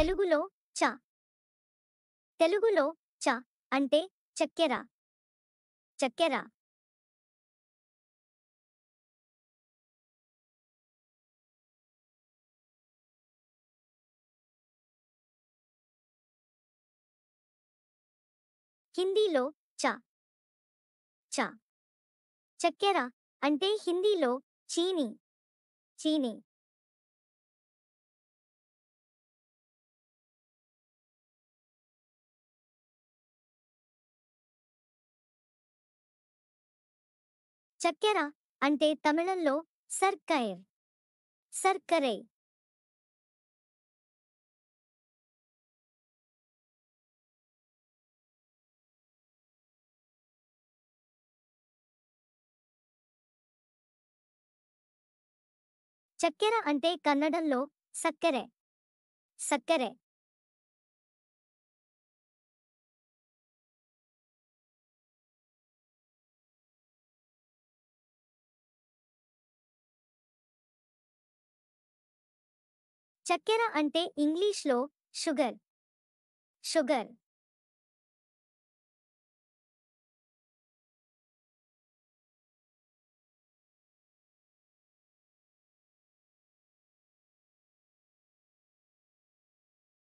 తెలుగులో చ తెలుగులో చ అంటే చక్కెర చక్కెర హిందీలో చ చ చక్కెర అంటే హిందీలో చీని చీని చక్కెర అంటే తమిళంలో సర్కైర్ సర్కరే చక్కెర అంటే కన్నడంలో సక్కరే సక్కరే చక్కెర అంటే ఇంగ్లీష్లో షుగర్ షుగర్